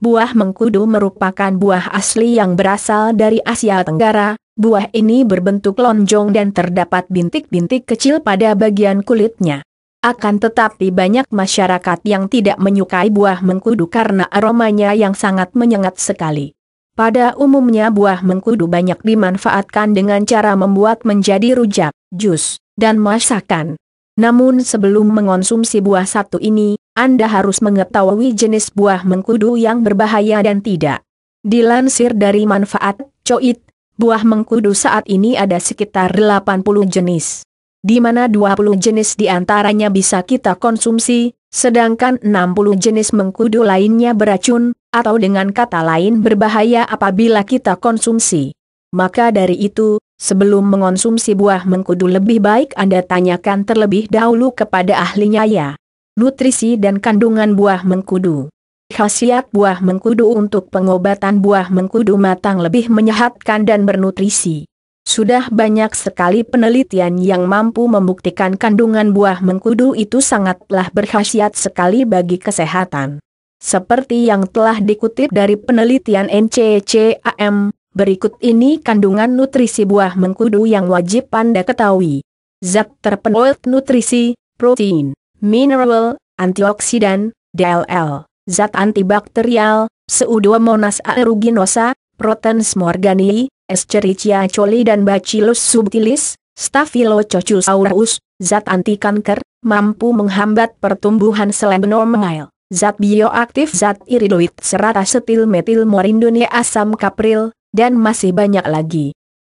Buah mengkudu merupakan buah asli yang berasal dari Asia Tenggara, buah ini berbentuk lonjong dan terdapat bintik-bintik kecil pada bagian kulitnya. Akan tetapi banyak masyarakat yang tidak menyukai buah mengkudu karena aromanya yang sangat menyengat sekali. Pada umumnya buah mengkudu banyak dimanfaatkan dengan cara membuat menjadi rujak, jus, dan masakan. Namun sebelum mengonsumsi buah satu ini, anda harus mengetahui jenis buah mengkudu yang berbahaya dan tidak. Dilansir dari manfaat, coit, buah mengkudu saat ini ada sekitar 80 jenis. Di mana 20 jenis diantaranya bisa kita konsumsi, sedangkan 60 jenis mengkudu lainnya beracun, atau dengan kata lain berbahaya apabila kita konsumsi. Maka dari itu, sebelum mengonsumsi buah mengkudu lebih baik Anda tanyakan terlebih dahulu kepada ahlinya ya nutrisi dan kandungan buah mengkudu. Khasiat buah mengkudu untuk pengobatan buah mengkudu matang lebih menyehatkan dan bernutrisi. Sudah banyak sekali penelitian yang mampu membuktikan kandungan buah mengkudu itu sangatlah berkhasiat sekali bagi kesehatan. Seperti yang telah dikutip dari penelitian NCCAM, berikut ini kandungan nutrisi buah mengkudu yang wajib Anda ketahui. Zat terpenuhi nutrisi, protein mineral, antioksidan, DLL, zat antibakterial, Pseudomonas aeruginosa, Protens morganii, Escherichia coli dan Bacillus subtilis, Staphylococcus aureus, zat anti kanker, mampu menghambat pertumbuhan selebenomyl, zat bioaktif zat iridoid serat setil metil morindonia asam kapril, dan masih banyak lagi.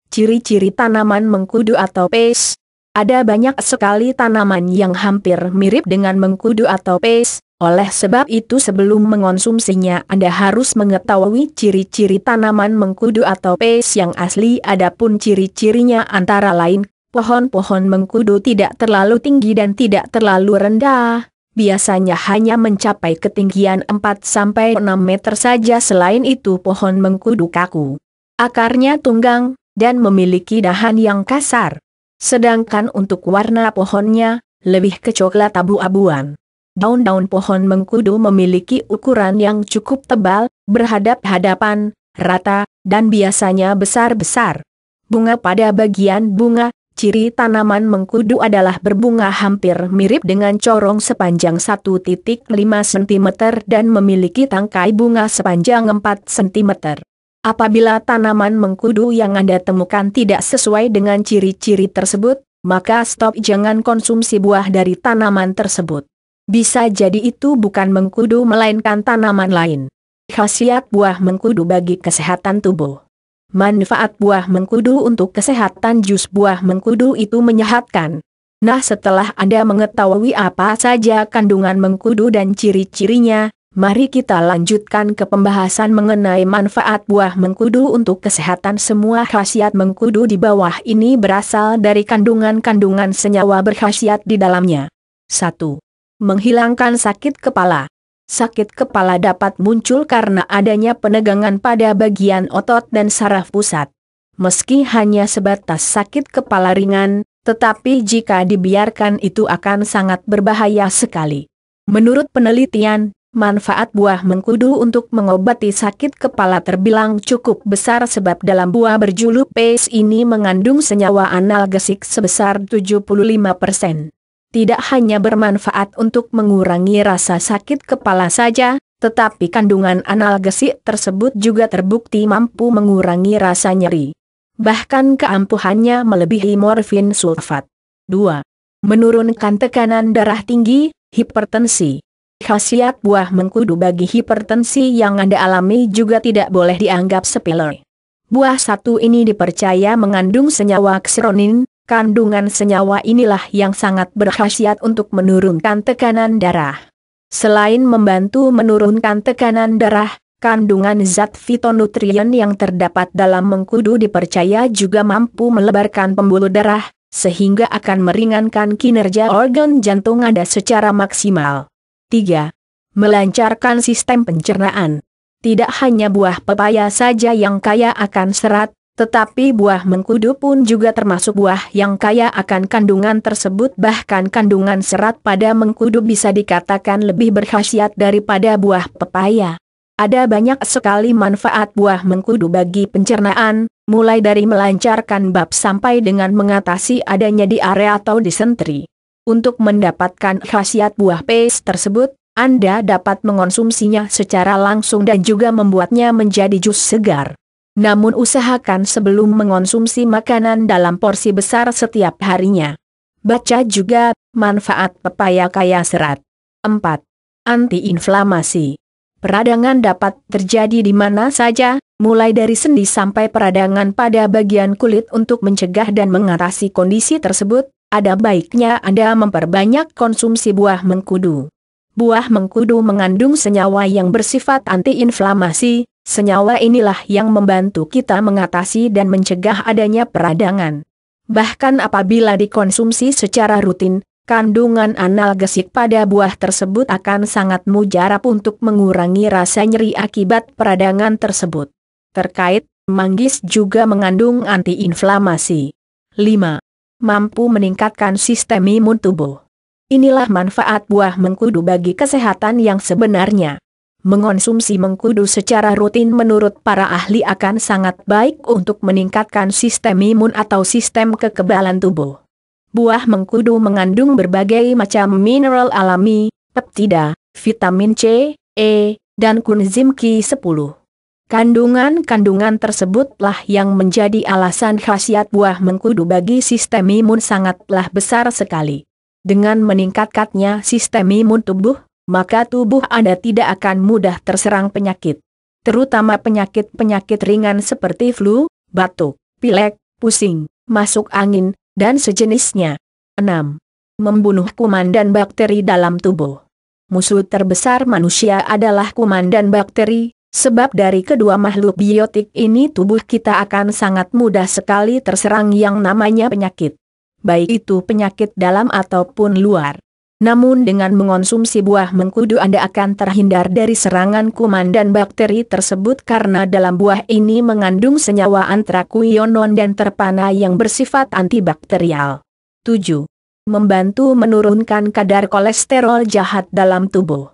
Ciri-ciri tanaman mengkudu atau pes. Ada banyak sekali tanaman yang hampir mirip dengan mengkudu atau pes, oleh sebab itu sebelum mengonsumsinya Anda harus mengetahui ciri-ciri tanaman mengkudu atau pes yang asli adapun ciri-cirinya antara lain, pohon-pohon mengkudu tidak terlalu tinggi dan tidak terlalu rendah, biasanya hanya mencapai ketinggian 4-6 meter saja selain itu pohon mengkudu kaku. Akarnya tunggang, dan memiliki dahan yang kasar. Sedangkan untuk warna pohonnya, lebih kecoklat abu-abuan. Daun-daun pohon mengkudu memiliki ukuran yang cukup tebal, berhadap-hadapan, rata, dan biasanya besar-besar. Bunga pada bagian bunga, ciri tanaman mengkudu adalah berbunga hampir mirip dengan corong sepanjang 1.5 cm dan memiliki tangkai bunga sepanjang 4 cm. Apabila tanaman mengkudu yang Anda temukan tidak sesuai dengan ciri-ciri tersebut, maka stop jangan konsumsi buah dari tanaman tersebut. Bisa jadi itu bukan mengkudu melainkan tanaman lain. Khasiat buah mengkudu bagi kesehatan tubuh. Manfaat buah mengkudu untuk kesehatan jus buah mengkudu itu menyehatkan. Nah setelah Anda mengetahui apa saja kandungan mengkudu dan ciri-cirinya, Mari kita lanjutkan ke pembahasan mengenai manfaat buah mengkudu untuk kesehatan semua khasiat mengkudu di bawah ini berasal dari kandungan-kandungan senyawa berkhasiat di dalamnya. 1. Menghilangkan sakit kepala Sakit kepala dapat muncul karena adanya penegangan pada bagian otot dan saraf pusat. Meski hanya sebatas sakit kepala ringan, tetapi jika dibiarkan itu akan sangat berbahaya sekali. Menurut penelitian, Manfaat buah mengkudu untuk mengobati sakit kepala terbilang cukup besar sebab dalam buah berjuluk pace ini mengandung senyawa analgesik sebesar 75%. Tidak hanya bermanfaat untuk mengurangi rasa sakit kepala saja, tetapi kandungan analgesik tersebut juga terbukti mampu mengurangi rasa nyeri. Bahkan keampuhannya melebihi morfin sulfat. 2. Menurunkan tekanan darah tinggi, hipertensi Khasiat buah mengkudu bagi hipertensi yang Anda alami juga tidak boleh dianggap sepele. Buah satu ini dipercaya mengandung senyawa kseronin, kandungan senyawa inilah yang sangat berkhasiat untuk menurunkan tekanan darah. Selain membantu menurunkan tekanan darah, kandungan zat fitonutrien yang terdapat dalam mengkudu dipercaya juga mampu melebarkan pembuluh darah, sehingga akan meringankan kinerja organ jantung Anda secara maksimal. 3. Melancarkan sistem pencernaan. Tidak hanya buah pepaya saja yang kaya akan serat, tetapi buah mengkudu pun juga termasuk buah yang kaya akan kandungan tersebut bahkan kandungan serat pada mengkudu bisa dikatakan lebih berkhasiat daripada buah pepaya. Ada banyak sekali manfaat buah mengkudu bagi pencernaan, mulai dari melancarkan bab sampai dengan mengatasi adanya diare atau disentri. Untuk mendapatkan khasiat buah pes tersebut, Anda dapat mengonsumsinya secara langsung dan juga membuatnya menjadi jus segar. Namun usahakan sebelum mengonsumsi makanan dalam porsi besar setiap harinya. Baca juga, manfaat pepaya kaya serat. 4. Antiinflamasi Peradangan dapat terjadi di mana saja, mulai dari sendi sampai peradangan pada bagian kulit untuk mencegah dan mengatasi kondisi tersebut, ada baiknya Anda memperbanyak konsumsi buah mengkudu. Buah mengkudu mengandung senyawa yang bersifat antiinflamasi, senyawa inilah yang membantu kita mengatasi dan mencegah adanya peradangan. Bahkan apabila dikonsumsi secara rutin, kandungan analgesik pada buah tersebut akan sangat mujarab untuk mengurangi rasa nyeri akibat peradangan tersebut. Terkait, manggis juga mengandung antiinflamasi. 5 mampu meningkatkan sistem imun tubuh. Inilah manfaat buah mengkudu bagi kesehatan yang sebenarnya. Mengonsumsi mengkudu secara rutin menurut para ahli akan sangat baik untuk meningkatkan sistem imun atau sistem kekebalan tubuh. Buah mengkudu mengandung berbagai macam mineral alami, peptida, vitamin C, E, dan kunzim Q10. Kandungan-kandungan tersebutlah yang menjadi alasan khasiat buah mengkudu bagi sistem imun sangatlah besar sekali. Dengan meningkatkannya sistem imun tubuh, maka tubuh Anda tidak akan mudah terserang penyakit. Terutama penyakit-penyakit ringan seperti flu, batuk, pilek, pusing, masuk angin, dan sejenisnya. 6. Membunuh kuman dan bakteri dalam tubuh. Musuh terbesar manusia adalah kuman dan bakteri, Sebab dari kedua makhluk biotik ini tubuh kita akan sangat mudah sekali terserang yang namanya penyakit. Baik itu penyakit dalam ataupun luar. Namun dengan mengonsumsi buah mengkudu Anda akan terhindar dari serangan kuman dan bakteri tersebut karena dalam buah ini mengandung senyawa antraquinonan dan terpana yang bersifat antibakterial. 7. Membantu menurunkan kadar kolesterol jahat dalam tubuh.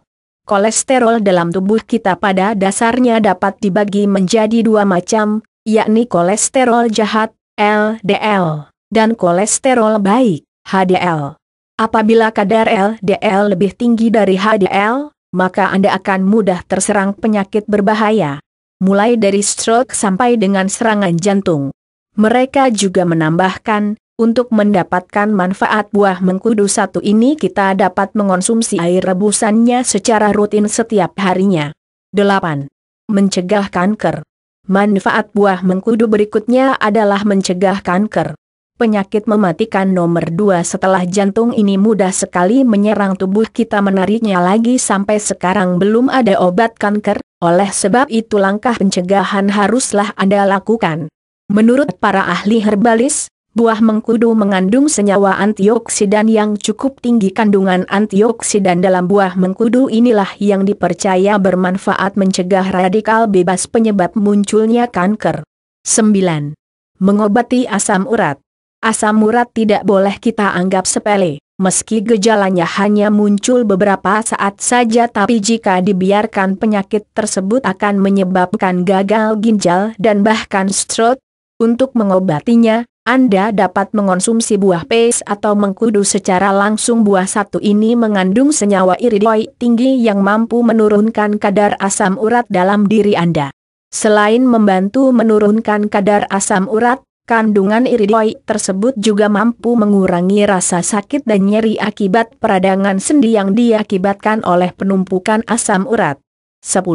Kolesterol dalam tubuh kita pada dasarnya dapat dibagi menjadi dua macam, yakni kolesterol jahat, LDL, dan kolesterol baik, HDL. Apabila kadar LDL lebih tinggi dari HDL, maka Anda akan mudah terserang penyakit berbahaya, mulai dari stroke sampai dengan serangan jantung. Mereka juga menambahkan, untuk mendapatkan manfaat buah mengkudu satu ini kita dapat mengonsumsi air rebusannya secara rutin setiap harinya. 8. Mencegah kanker. Manfaat buah mengkudu berikutnya adalah mencegah kanker. Penyakit mematikan nomor 2 setelah jantung ini mudah sekali menyerang tubuh kita menariknya lagi sampai sekarang belum ada obat kanker, oleh sebab itu langkah pencegahan haruslah Anda lakukan. Menurut para ahli herbalis, buah mengkudu mengandung senyawa antioksidan yang cukup tinggi. Kandungan antioksidan dalam buah mengkudu inilah yang dipercaya bermanfaat mencegah radikal bebas penyebab munculnya kanker. 9. Mengobati asam urat. Asam urat tidak boleh kita anggap sepele, meski gejalanya hanya muncul beberapa saat saja tapi jika dibiarkan penyakit tersebut akan menyebabkan gagal ginjal dan bahkan stroke. Untuk mengobatinya, anda dapat mengonsumsi buah pes atau mengkudu secara langsung buah satu ini mengandung senyawa iridoid tinggi yang mampu menurunkan kadar asam urat dalam diri Anda. Selain membantu menurunkan kadar asam urat, kandungan iridoid tersebut juga mampu mengurangi rasa sakit dan nyeri akibat peradangan sendi yang diakibatkan oleh penumpukan asam urat. 10.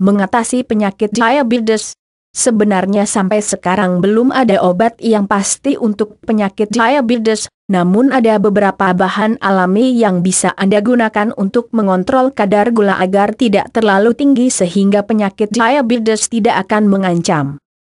Mengatasi penyakit diabetes Sebenarnya sampai sekarang belum ada obat yang pasti untuk penyakit diabetes, namun ada beberapa bahan alami yang bisa Anda gunakan untuk mengontrol kadar gula agar tidak terlalu tinggi sehingga penyakit diabetes tidak akan mengancam.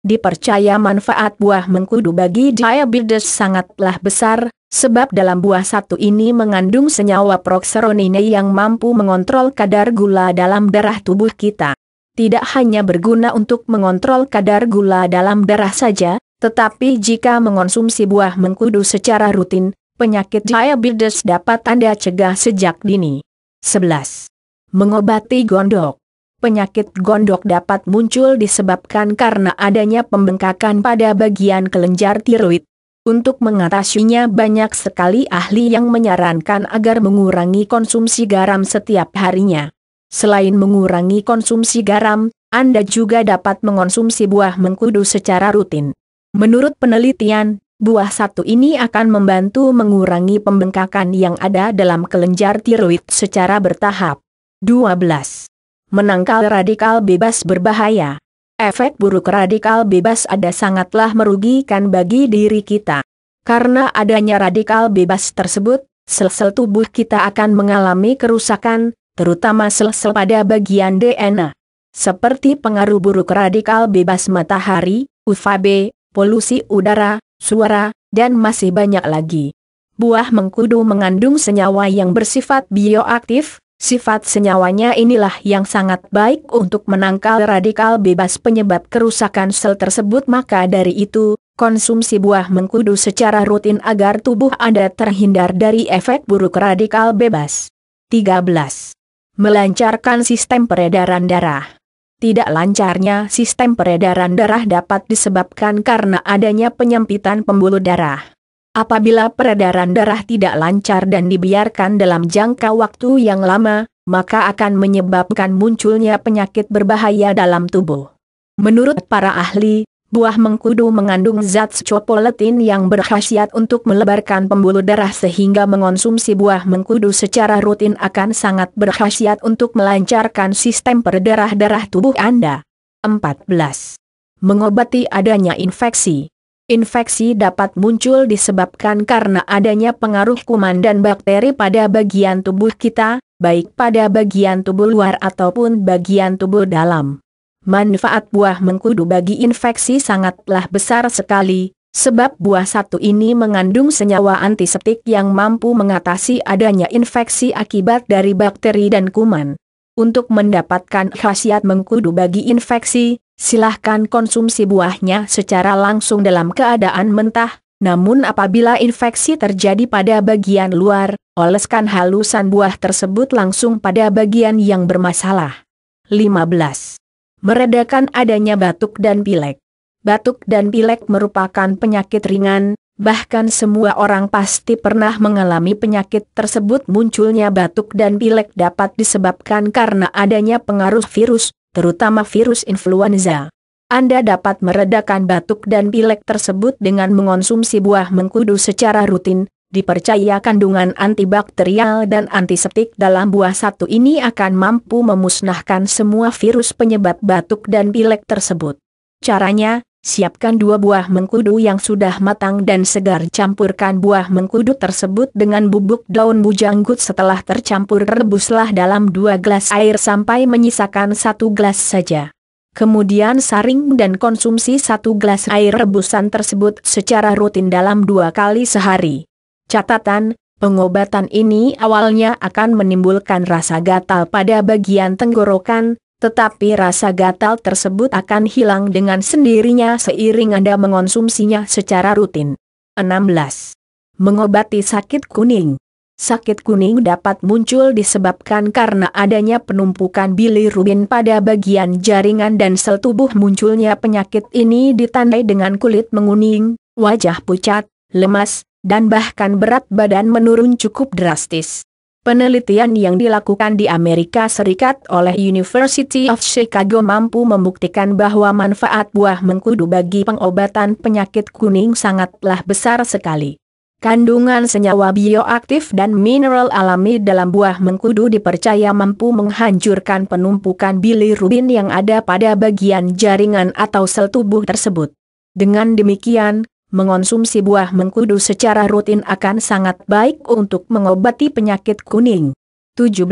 Dipercaya manfaat buah mengkudu bagi diabetes sangatlah besar, sebab dalam buah satu ini mengandung senyawa proxeronine yang mampu mengontrol kadar gula dalam darah tubuh kita tidak hanya berguna untuk mengontrol kadar gula dalam darah saja, tetapi jika mengonsumsi buah mengkudu secara rutin, penyakit diabetes dapat Anda cegah sejak dini. 11. Mengobati gondok penyakit gondok dapat muncul disebabkan karena adanya pembengkakan pada bagian kelenjar tiroid. Untuk mengatasinya banyak sekali ahli yang menyarankan agar mengurangi konsumsi garam setiap harinya. Selain mengurangi konsumsi garam, Anda juga dapat mengonsumsi buah mengkudu secara rutin. Menurut penelitian, buah satu ini akan membantu mengurangi pembengkakan yang ada dalam kelenjar tiroid secara bertahap. 12. Menangkal radikal bebas berbahaya. Efek buruk radikal bebas ada sangatlah merugikan bagi diri kita. Karena adanya radikal bebas tersebut, sel-sel tubuh kita akan mengalami kerusakan, terutama sel-sel pada bagian DNA. Seperti pengaruh buruk radikal bebas matahari, UVB, polusi udara, suara, dan masih banyak lagi. Buah mengkudu mengandung senyawa yang bersifat bioaktif, sifat senyawanya inilah yang sangat baik untuk menangkal radikal bebas penyebab kerusakan sel tersebut maka dari itu, konsumsi buah mengkudu secara rutin agar tubuh Anda terhindar dari efek buruk radikal bebas. 13 melancarkan sistem peredaran darah. Tidak lancarnya sistem peredaran darah dapat disebabkan karena adanya penyempitan pembuluh darah. Apabila peredaran darah tidak lancar dan dibiarkan dalam jangka waktu yang lama, maka akan menyebabkan munculnya penyakit berbahaya dalam tubuh. Menurut para ahli, Buah mengkudu mengandung zat scopoletin yang berkhasiat untuk melebarkan pembuluh darah sehingga mengonsumsi buah mengkudu secara rutin akan sangat berkhasiat untuk melancarkan sistem perdarah-darah tubuh Anda. 14. Mengobati adanya infeksi. Infeksi dapat muncul disebabkan karena adanya pengaruh kuman dan bakteri pada bagian tubuh kita, baik pada bagian tubuh luar ataupun bagian tubuh dalam. Manfaat buah mengkudu bagi infeksi sangatlah besar sekali, sebab buah satu ini mengandung senyawa antiseptik yang mampu mengatasi adanya infeksi akibat dari bakteri dan kuman. Untuk mendapatkan khasiat mengkudu bagi infeksi, silahkan konsumsi buahnya secara langsung dalam keadaan mentah, namun apabila infeksi terjadi pada bagian luar, oleskan halusan buah tersebut langsung pada bagian yang bermasalah. 15 meredakan adanya batuk dan pilek. Batuk dan pilek merupakan penyakit ringan, bahkan semua orang pasti pernah mengalami penyakit tersebut. Munculnya batuk dan pilek dapat disebabkan karena adanya pengaruh virus, terutama virus influenza. Anda dapat meredakan batuk dan pilek tersebut dengan mengonsumsi buah mengkudu secara rutin, dipercaya kandungan antibakterial dan antiseptik dalam buah satu ini akan mampu memusnahkan semua virus penyebab batuk dan pilek tersebut. Caranya, siapkan dua buah mengkudu yang sudah matang dan segar campurkan buah mengkudu tersebut dengan bubuk daun bujanggut setelah tercampur rebuslah dalam dua gelas air sampai menyisakan satu gelas saja. Kemudian saring dan konsumsi satu gelas air rebusan tersebut secara rutin dalam dua kali sehari. Catatan, pengobatan ini awalnya akan menimbulkan rasa gatal pada bagian tenggorokan, tetapi rasa gatal tersebut akan hilang dengan sendirinya seiring Anda mengonsumsinya secara rutin. 16. Mengobati sakit kuning Sakit kuning dapat muncul disebabkan karena adanya penumpukan bilirubin pada bagian jaringan dan sel tubuh munculnya penyakit ini ditandai dengan kulit menguning, wajah pucat, lemas, dan bahkan berat badan menurun cukup drastis. Penelitian yang dilakukan di Amerika Serikat oleh University of Chicago mampu membuktikan bahwa manfaat buah mengkudu bagi pengobatan penyakit kuning sangatlah besar sekali. Kandungan senyawa bioaktif dan mineral alami dalam buah mengkudu dipercaya mampu menghancurkan penumpukan bilirubin yang ada pada bagian jaringan atau sel tubuh tersebut. Dengan demikian, mengonsumsi buah mengkudu secara rutin akan sangat baik untuk mengobati penyakit kuning. 17.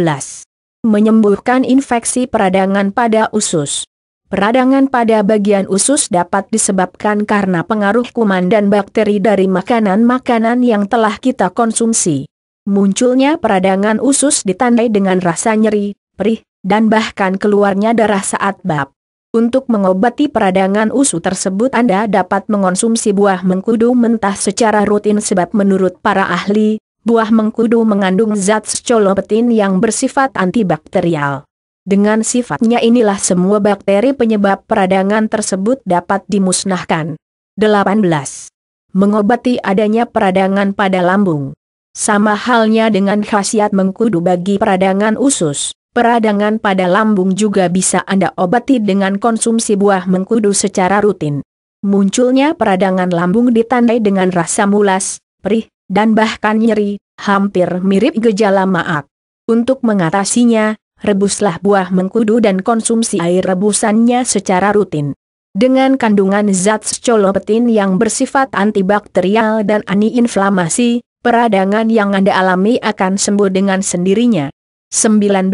Menyembuhkan infeksi peradangan pada usus. Peradangan pada bagian usus dapat disebabkan karena pengaruh kuman dan bakteri dari makanan-makanan yang telah kita konsumsi. Munculnya peradangan usus ditandai dengan rasa nyeri, perih, dan bahkan keluarnya darah saat bab. Untuk mengobati peradangan usus tersebut Anda dapat mengonsumsi buah mengkudu mentah secara rutin sebab menurut para ahli, buah mengkudu mengandung zat scolopetin yang bersifat antibakterial. Dengan sifatnya inilah semua bakteri penyebab peradangan tersebut dapat dimusnahkan. 18. Mengobati adanya peradangan pada lambung. Sama halnya dengan khasiat mengkudu bagi peradangan usus. Peradangan pada lambung juga bisa Anda obati dengan konsumsi buah mengkudu secara rutin. Munculnya peradangan lambung ditandai dengan rasa mulas, perih, dan bahkan nyeri, hampir mirip gejala maag. Untuk mengatasinya, rebuslah buah mengkudu dan konsumsi air rebusannya secara rutin. Dengan kandungan zat scolopetin yang bersifat antibakterial dan antiinflamasi, peradangan yang Anda alami akan sembuh dengan sendirinya. 19.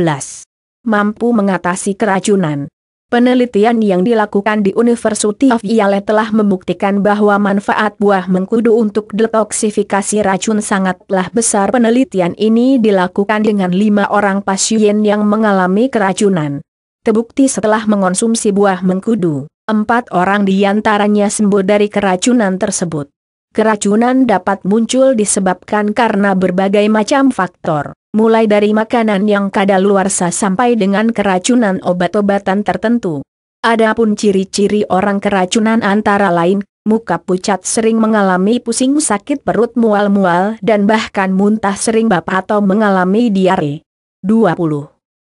Mampu mengatasi keracunan. Penelitian yang dilakukan di University of Yale telah membuktikan bahwa manfaat buah mengkudu untuk detoksifikasi racun sangatlah besar. Penelitian ini dilakukan dengan lima orang pasien yang mengalami keracunan. Terbukti setelah mengonsumsi buah mengkudu, empat orang diantaranya sembuh dari keracunan tersebut. Keracunan dapat muncul disebabkan karena berbagai macam faktor, mulai dari makanan yang kadaluarsa sampai dengan keracunan obat-obatan tertentu. Adapun ciri-ciri orang keracunan antara lain, muka pucat sering mengalami pusing sakit perut mual-mual dan bahkan muntah sering bap atau mengalami diare. 20.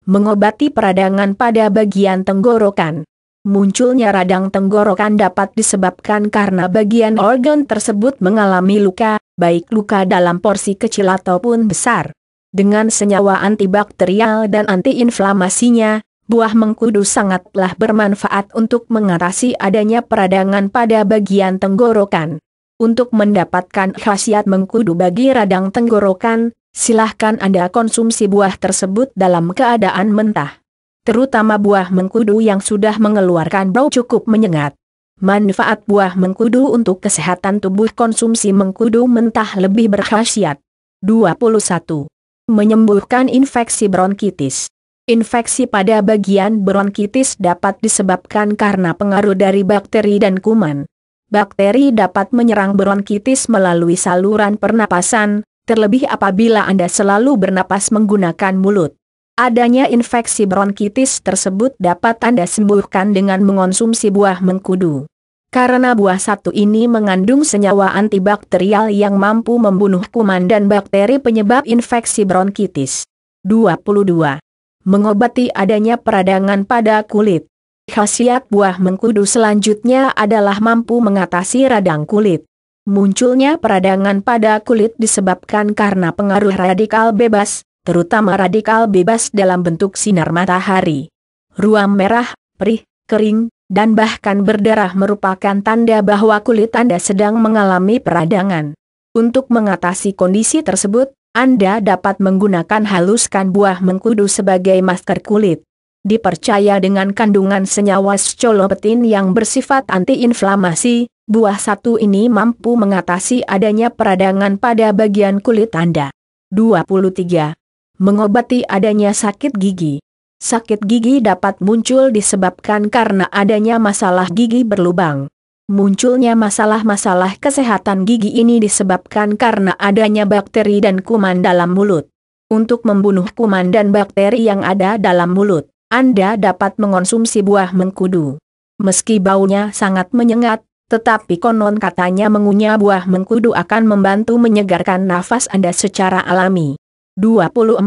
Mengobati peradangan pada bagian tenggorokan munculnya radang tenggorokan dapat disebabkan karena bagian organ tersebut mengalami luka, baik luka dalam porsi kecil ataupun besar. Dengan senyawa antibakterial dan antiinflamasinya, buah mengkudu sangatlah bermanfaat untuk mengatasi adanya peradangan pada bagian tenggorokan. Untuk mendapatkan khasiat mengkudu bagi radang tenggorokan, silahkan Anda konsumsi buah tersebut dalam keadaan mentah terutama buah mengkudu yang sudah mengeluarkan bau cukup menyengat. Manfaat buah mengkudu untuk kesehatan tubuh konsumsi mengkudu mentah lebih berkhasiat. 21. Menyembuhkan infeksi bronkitis. Infeksi pada bagian bronkitis dapat disebabkan karena pengaruh dari bakteri dan kuman. Bakteri dapat menyerang bronkitis melalui saluran pernapasan, terlebih apabila Anda selalu bernapas menggunakan mulut. Adanya infeksi bronkitis tersebut dapat Anda sembuhkan dengan mengonsumsi buah mengkudu. Karena buah satu ini mengandung senyawa antibakterial yang mampu membunuh kuman dan bakteri penyebab infeksi bronkitis. 22. Mengobati adanya peradangan pada kulit. Khasiat buah mengkudu selanjutnya adalah mampu mengatasi radang kulit. Munculnya peradangan pada kulit disebabkan karena pengaruh radikal bebas, terutama radikal bebas dalam bentuk sinar matahari. Ruam merah, perih, kering, dan bahkan berdarah merupakan tanda bahwa kulit Anda sedang mengalami peradangan. Untuk mengatasi kondisi tersebut, Anda dapat menggunakan haluskan buah mengkudu sebagai masker kulit. Dipercaya dengan kandungan senyawa scolopetin yang bersifat antiinflamasi, buah satu ini mampu mengatasi adanya peradangan pada bagian kulit Anda. 23 mengobati adanya sakit gigi. Sakit gigi dapat muncul disebabkan karena adanya masalah gigi berlubang. Munculnya masalah-masalah kesehatan gigi ini disebabkan karena adanya bakteri dan kuman dalam mulut. Untuk membunuh kuman dan bakteri yang ada dalam mulut, Anda dapat mengonsumsi buah mengkudu. Meski baunya sangat menyengat, tetapi konon katanya mengunyah buah mengkudu akan membantu menyegarkan nafas Anda secara alami. 24.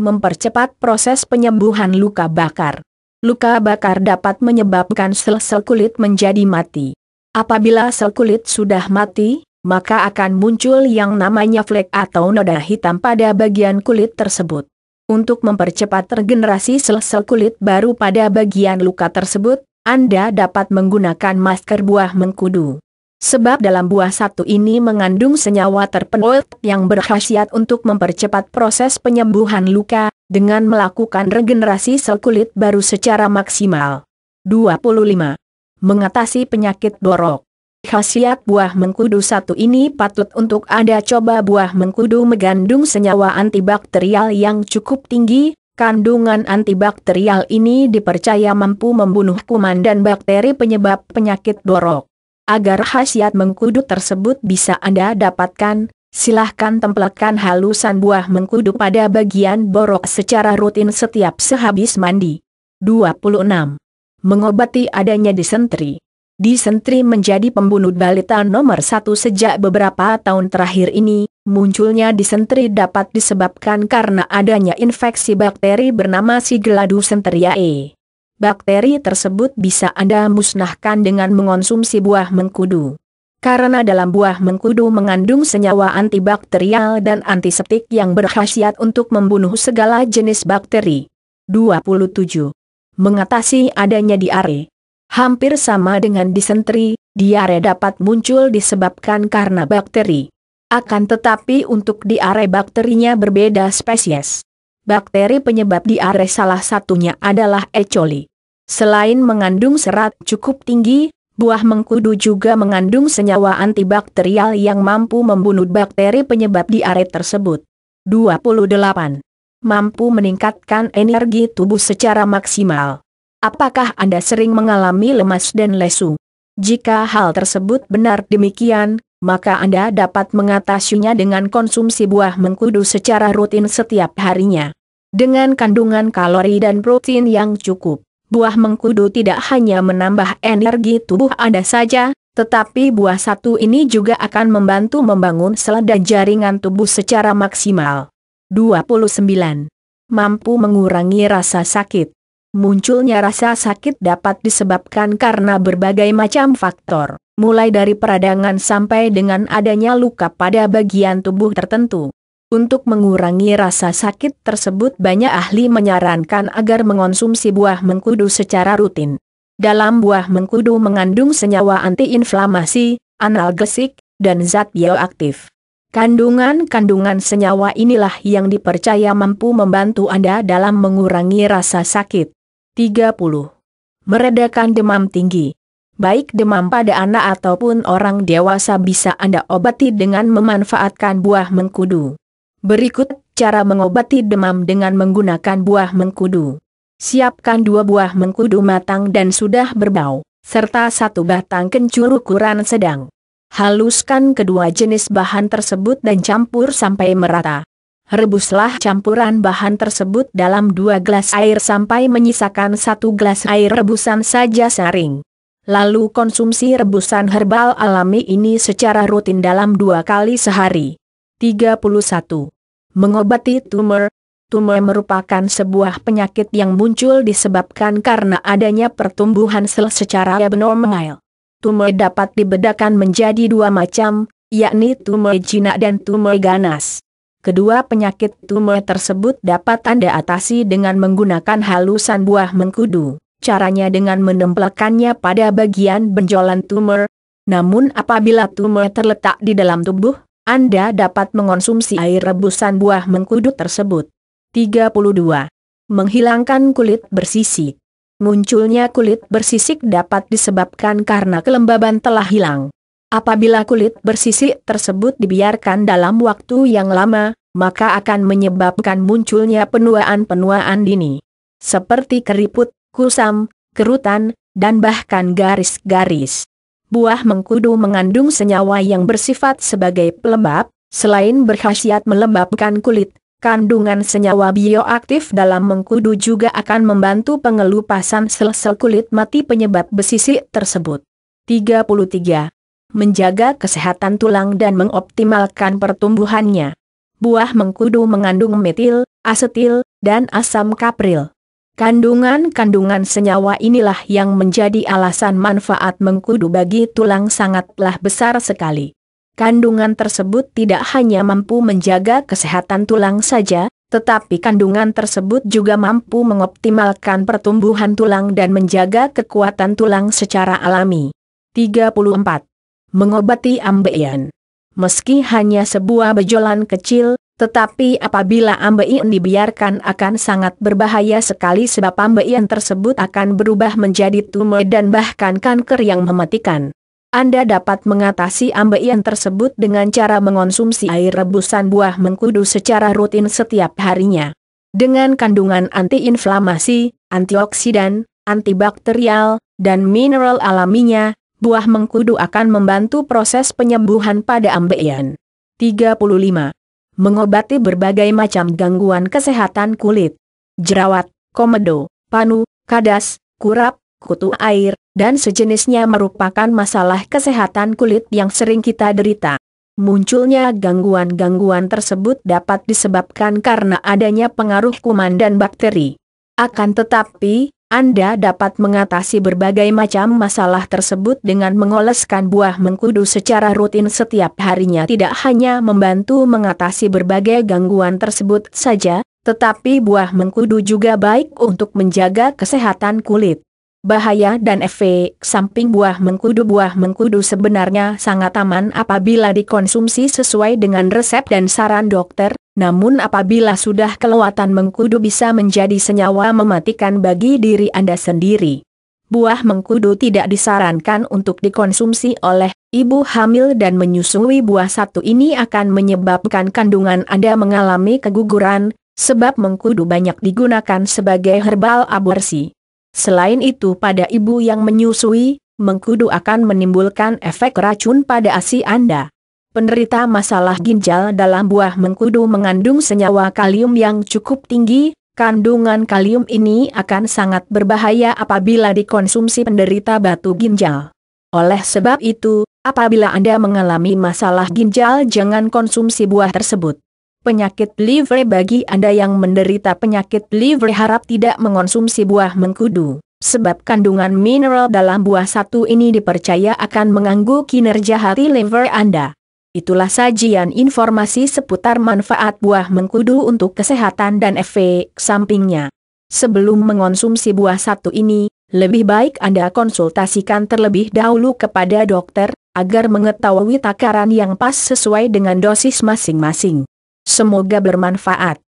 Mempercepat proses penyembuhan luka bakar. Luka bakar dapat menyebabkan sel-sel kulit menjadi mati. Apabila sel kulit sudah mati, maka akan muncul yang namanya flek atau noda hitam pada bagian kulit tersebut. Untuk mempercepat regenerasi sel-sel kulit baru pada bagian luka tersebut, Anda dapat menggunakan masker buah mengkudu. Sebab dalam buah satu ini mengandung senyawa terpenoid yang berkhasiat untuk mempercepat proses penyembuhan luka, dengan melakukan regenerasi sel kulit baru secara maksimal. 25. Mengatasi penyakit borok Khasiat buah mengkudu satu ini patut untuk ada coba buah mengkudu mengandung senyawa antibakterial yang cukup tinggi, kandungan antibakterial ini dipercaya mampu membunuh kuman dan bakteri penyebab penyakit borok. Agar khasiat mengkudu tersebut bisa Anda dapatkan, silahkan tempelkan halusan buah mengkudu pada bagian borok secara rutin setiap sehabis mandi. 26. Mengobati adanya disentri. Disentri menjadi pembunuh balita nomor satu sejak beberapa tahun terakhir ini, munculnya disentri dapat disebabkan karena adanya infeksi bakteri bernama Sigladus centriae bakteri tersebut bisa Anda musnahkan dengan mengonsumsi buah mengkudu. Karena dalam buah mengkudu mengandung senyawa antibakterial dan antiseptik yang berkhasiat untuk membunuh segala jenis bakteri. 27. Mengatasi adanya diare. Hampir sama dengan disentri, diare dapat muncul disebabkan karena bakteri. Akan tetapi untuk diare bakterinya berbeda spesies. Bakteri penyebab diare salah satunya adalah E. coli. Selain mengandung serat cukup tinggi, buah mengkudu juga mengandung senyawa antibakterial yang mampu membunuh bakteri penyebab diare tersebut. 28. Mampu meningkatkan energi tubuh secara maksimal. Apakah Anda sering mengalami lemas dan lesu? Jika hal tersebut benar demikian, maka Anda dapat mengatasinya dengan konsumsi buah mengkudu secara rutin setiap harinya. Dengan kandungan kalori dan protein yang cukup, buah mengkudu tidak hanya menambah energi tubuh Anda saja, tetapi buah satu ini juga akan membantu membangun sel dan jaringan tubuh secara maksimal. 29. Mampu mengurangi rasa sakit. Munculnya rasa sakit dapat disebabkan karena berbagai macam faktor mulai dari peradangan sampai dengan adanya luka pada bagian tubuh tertentu. Untuk mengurangi rasa sakit tersebut banyak ahli menyarankan agar mengonsumsi buah mengkudu secara rutin. Dalam buah mengkudu mengandung senyawa antiinflamasi, analgesik, dan zat bioaktif. Kandungan-kandungan senyawa inilah yang dipercaya mampu membantu Anda dalam mengurangi rasa sakit. 30. Meredakan demam tinggi baik demam pada anak ataupun orang dewasa bisa Anda obati dengan memanfaatkan buah mengkudu. Berikut cara mengobati demam dengan menggunakan buah mengkudu. Siapkan dua buah mengkudu matang dan sudah berbau, serta satu batang kencur ukuran sedang. Haluskan kedua jenis bahan tersebut dan campur sampai merata. Rebuslah campuran bahan tersebut dalam dua gelas air sampai menyisakan satu gelas air rebusan saja saring. Lalu konsumsi rebusan herbal alami ini secara rutin dalam dua kali sehari. 31. Mengobati tumor Tumor merupakan sebuah penyakit yang muncul disebabkan karena adanya pertumbuhan sel secara abnormal. Tumor dapat dibedakan menjadi dua macam, yakni tumor jinak dan tumor ganas. Kedua penyakit tumor tersebut dapat Anda atasi dengan menggunakan halusan buah mengkudu caranya dengan menempelkannya pada bagian benjolan tumor. Namun apabila tumor terletak di dalam tubuh, Anda dapat mengonsumsi air rebusan buah mengkudu tersebut. 32. Menghilangkan kulit bersisik. Munculnya kulit bersisik dapat disebabkan karena kelembaban telah hilang. Apabila kulit bersisik tersebut dibiarkan dalam waktu yang lama, maka akan menyebabkan munculnya penuaan-penuaan dini. Seperti keriput, kusam, kerutan, dan bahkan garis-garis. Buah mengkudu mengandung senyawa yang bersifat sebagai pelembab, selain berkhasiat melembabkan kulit, kandungan senyawa bioaktif dalam mengkudu juga akan membantu pengelupasan sel-sel kulit mati penyebab besisik tersebut. 33. Menjaga kesehatan tulang dan mengoptimalkan pertumbuhannya. Buah mengkudu mengandung metil, asetil, dan asam kapril. Kandungan-kandungan senyawa inilah yang menjadi alasan manfaat mengkudu bagi tulang sangatlah besar sekali. Kandungan tersebut tidak hanya mampu menjaga kesehatan tulang saja, tetapi kandungan tersebut juga mampu mengoptimalkan pertumbuhan tulang dan menjaga kekuatan tulang secara alami. 34. Mengobati ambeien Meski hanya sebuah bejolan kecil, tetapi apabila ambeien dibiarkan akan sangat berbahaya sekali sebab ambeien tersebut akan berubah menjadi tumor dan bahkan kanker yang mematikan. Anda dapat mengatasi ambeien tersebut dengan cara mengonsumsi air rebusan buah mengkudu secara rutin setiap harinya. Dengan kandungan antiinflamasi, antioksidan, antibakterial, dan mineral alaminya, buah mengkudu akan membantu proses penyembuhan pada ambeien. 35 mengobati berbagai macam gangguan kesehatan kulit. Jerawat, komedo, panu, kadas, kurap, kutu air, dan sejenisnya merupakan masalah kesehatan kulit yang sering kita derita. Munculnya gangguan-gangguan tersebut dapat disebabkan karena adanya pengaruh kuman dan bakteri. Akan tetapi, anda dapat mengatasi berbagai macam masalah tersebut dengan mengoleskan buah mengkudu secara rutin setiap harinya tidak hanya membantu mengatasi berbagai gangguan tersebut saja, tetapi buah mengkudu juga baik untuk menjaga kesehatan kulit. Bahaya dan efek samping buah mengkudu Buah mengkudu sebenarnya sangat aman apabila dikonsumsi sesuai dengan resep dan saran dokter, namun apabila sudah kelewatan mengkudu bisa menjadi senyawa mematikan bagi diri Anda sendiri. Buah mengkudu tidak disarankan untuk dikonsumsi oleh ibu hamil dan menyusui buah satu ini akan menyebabkan kandungan Anda mengalami keguguran, sebab mengkudu banyak digunakan sebagai herbal aborsi. Selain itu pada ibu yang menyusui, mengkudu akan menimbulkan efek racun pada ASI Anda. Penderita masalah ginjal dalam buah mengkudu mengandung senyawa kalium yang cukup tinggi, kandungan kalium ini akan sangat berbahaya apabila dikonsumsi penderita batu ginjal. Oleh sebab itu, apabila Anda mengalami masalah ginjal jangan konsumsi buah tersebut. Penyakit liver bagi Anda yang menderita penyakit liver harap tidak mengonsumsi buah mengkudu sebab kandungan mineral dalam buah satu ini dipercaya akan mengganggu kinerja hati liver Anda. Itulah sajian informasi seputar manfaat buah mengkudu untuk kesehatan dan efek sampingnya. Sebelum mengonsumsi buah satu ini, lebih baik Anda konsultasikan terlebih dahulu kepada dokter, agar mengetahui takaran yang pas sesuai dengan dosis masing-masing. Semoga bermanfaat.